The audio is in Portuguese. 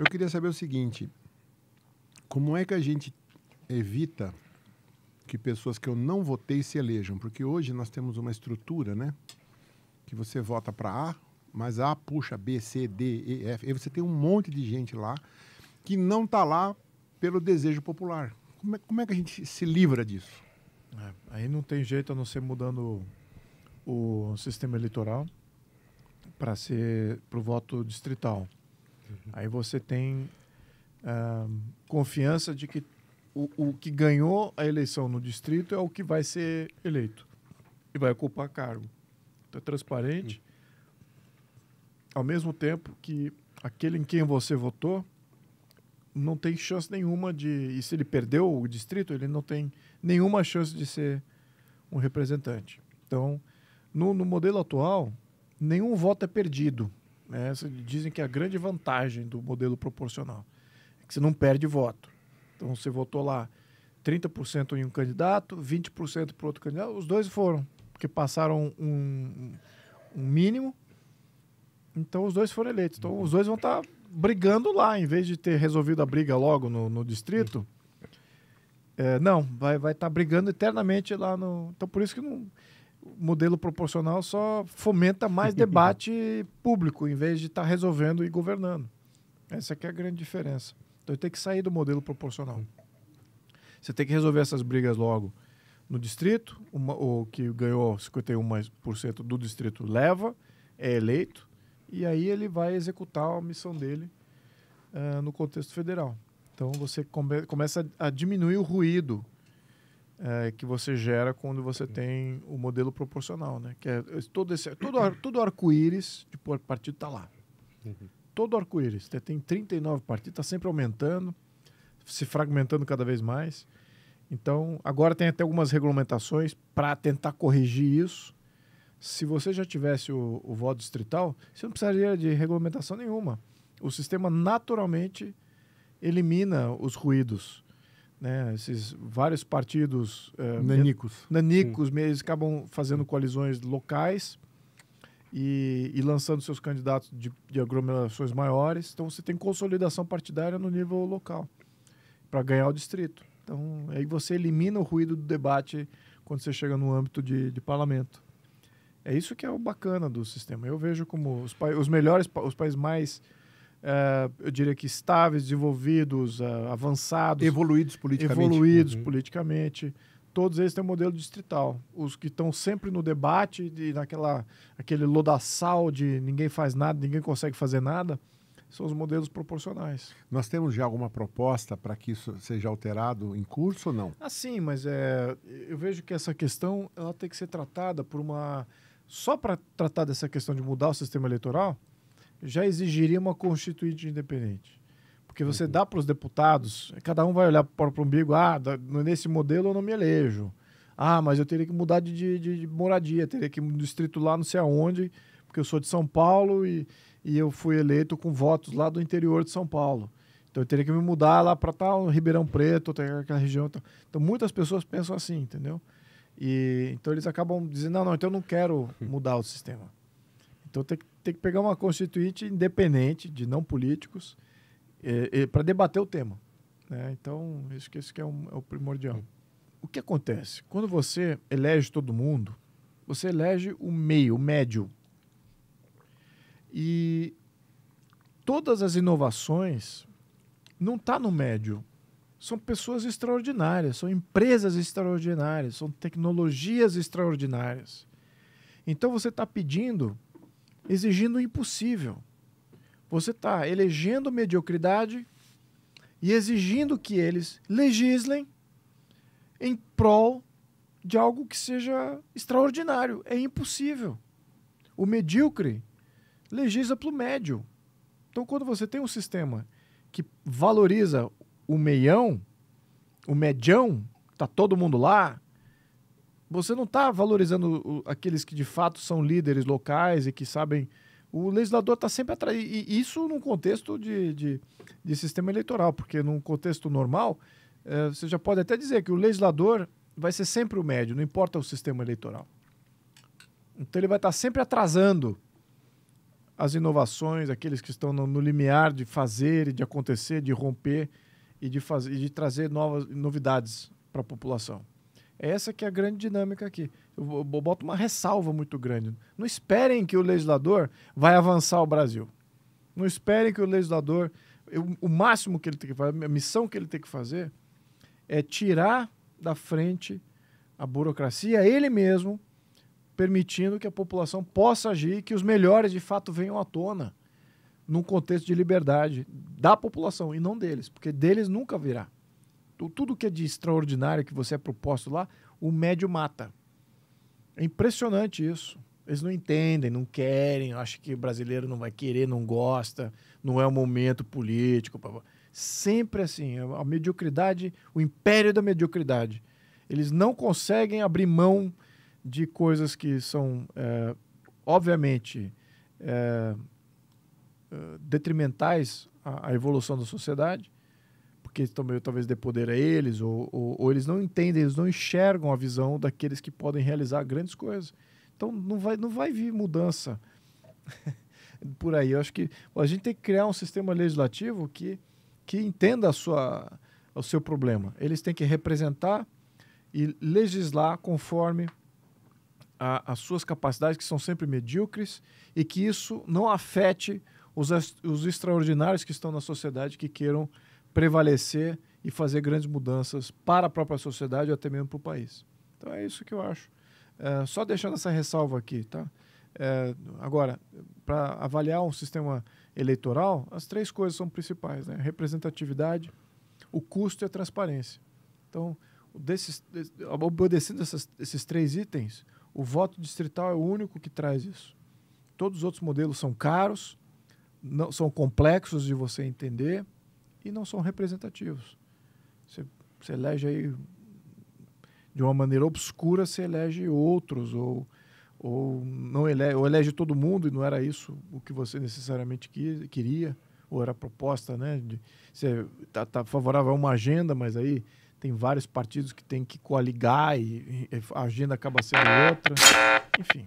Eu queria saber o seguinte: como é que a gente evita que pessoas que eu não votei se elejam? Porque hoje nós temos uma estrutura, né? Que você vota para A, mas A puxa B, C, D, E, F. E você tem um monte de gente lá que não está lá pelo desejo popular. Como é, como é, que a gente se livra disso? É, aí não tem jeito a não ser mudando o sistema eleitoral para ser para o voto distrital. Aí você tem uh, confiança de que o, o, que ganhou a eleição no distrito é o que vai ser eleito e vai ocupar cargo. Então é transparente. Ao mesmo tempo que aquele em quem você votou não tem chance nenhuma de. E se ele perdeu o distrito, ele não tem nenhuma chance de ser um representante. Então, no, no modelo atual, nenhum voto é perdido. Né? Dizem que a grande vantagem do modelo proporcional é que você não perde voto. Então, você votou lá 30% em um candidato, 20% para outro candidato, os dois foram, porque passaram um, um mínimo, então os dois foram eleitos. Então, os dois vão estar tá brigando lá, em vez de ter resolvido a briga logo no, no distrito. É, não, vai estar vai tá brigando eternamente lá no. Então, por isso que não o modelo proporcional só fomenta mais debate público, em vez de estar tá resolvendo e governando. Essa é a grande diferença. Então tem que sair do modelo proporcional. Você tem que resolver essas brigas logo no distrito, uma, o que ganhou 51% do distrito leva, é eleito, e aí ele vai executar a missão dele uh, no contexto federal. Então você come, começa a diminuir o ruído é, que você gera quando você tem o modelo proporcional, né? Que é todo esse, todo, todo arco-íris de partido está lá. Uhum. Todo arco-íris. Tem 39 partidos, está sempre aumentando, se fragmentando cada vez mais. Então, agora tem até algumas regulamentações para tentar corrigir isso. Se você já tivesse o, o voto distrital, você não precisaria de regulamentação nenhuma. O sistema naturalmente elimina os ruídos né, esses vários partidos eh, nanicos, nanicos eles acabam fazendo coalizões locais e, e lançando seus candidatos de, de, aglomerações maiores. Então você tem consolidação partidária no nível local para ganhar o distrito. Então aí você elimina o ruído do debate quando você chega no âmbito de, de parlamento. É isso que é o bacana do sistema. Eu vejo como os, pa os melhores, os países mais Uh, eu diria que estáveis, desenvolvidos, uh, avançados. Evoluídos politicamente. Evoluídos uhum. politicamente. Todos eles têm um modelo distrital. Os que estão sempre no debate, de, naquela, aquele lodaçal de ninguém faz nada, ninguém consegue fazer nada, são os modelos proporcionais. Nós temos já alguma proposta para que isso seja alterado em curso ou não? Ah, sim, mas é, eu vejo que essa questão ela tem que ser tratada por uma. Só para tratar dessa questão de mudar o sistema eleitoral, já exigiria uma constituinte independente. Porque você uhum. dá para os deputados, cada um vai olhar para o umbigo, ah, nesse modelo eu não me elejo. Ah, mas eu teria que mudar de, de, de moradia, teria que ir no distrito lá não sei aonde, porque eu sou de São Paulo e, e eu fui eleito com votos lá do interior de São Paulo. Então eu teria que me mudar lá para tal Ribeirão Preto, aquela região. Tal. Então muitas pessoas pensam assim, entendeu? E então eles acabam dizendo: "Não, não, então eu não quero uhum. mudar o sistema". Então tem que, tem que pegar uma constituinte independente, de não políticos, é, é, para debater o tema. Né? Então, isso que, isso que é, um, é o primordial. O que acontece? Quando você elege todo mundo, você elege o meio, o médio. E todas as inovações não está no médio. São pessoas extraordinárias, são empresas extraordinárias, são tecnologias extraordinárias. Então você está pedindo exigindo o impossível. Você está elegendo mediocridade e exigindo que eles legislem em prol de algo que seja extraordinário. É impossível. O medíocre legisla para o médio. Então, quando você tem um sistema que valoriza o meião, o medião, tá todo mundo lá, você não está valorizando aqueles que de fato são líderes locais e que sabem. O legislador está sempre atrás. E isso num contexto de, de, de, sistema eleitoral, porque num contexto normal, é, você já pode até dizer que o legislador vai ser sempre o médio, não importa o sistema eleitoral. Então ele vai estar tá sempre atrasando as inovações, aqueles que estão no, no limiar de fazer e de acontecer, de romper e de, fazer, e de trazer novas novidades para a população. Essa que é a grande dinâmica aqui. Eu, eu boto uma ressalva muito grande. Não esperem que o legislador vai avançar o Brasil. Não esperem que o legislador. Eu, o máximo que ele tem que fazer, a missão que ele tem que fazer é tirar da frente a burocracia, ele mesmo, permitindo que a população possa agir e que os melhores de fato venham à tona num contexto de liberdade da população e não deles, porque deles nunca virá tudo que é de extraordinário que você é proposto lá, o médio mata. É impressionante isso. Eles não entendem, não querem, acham que o brasileiro não vai querer, não gosta, não é o momento político. Blá, blá. Sempre assim, é a mediocridade, o império da mediocridade. Eles não conseguem abrir mão de coisas que são, é, obviamente, é, é detrimentais à, à evolução da sociedade, porque também, talvez dê poder a eles, ou, ou, ou, eles não entendem, eles não enxergam a visão daqueles que podem realizar grandes coisas. Então não vai, não vai vir mudança por aí. Eu acho que a gente tem que criar um sistema legislativo que, que entenda a sua, o seu problema. Eles têm que representar e legislar conforme a, as suas capacidades, que são sempre medíocres, e que isso não afete os, os extraordinários que estão na sociedade que queiram prevalecer e fazer grandes mudanças para a própria sociedade ou até mesmo para o país. Então é isso que eu acho. É, só deixando essa ressalva aqui, tá? É, agora, para avaliar um sistema eleitoral, as três coisas são principais, né? Representatividade, o custo e a transparência. Então, desses, obedecendo essas, esses três itens, o voto distrital é o único que traz isso. Todos os outros modelos são caros, não, são complexos de você entender, e não são representativos. Você, elege aí, de uma maneira obscura, você elege outros, ou, ou, não elege, ou elege todo mundo e não era isso o que você necessariamente queria, ou era proposta, né? você está tá favorável a uma agenda, mas aí tem vários partidos que tem que coligar e, e a agenda acaba sendo outra. Enfim.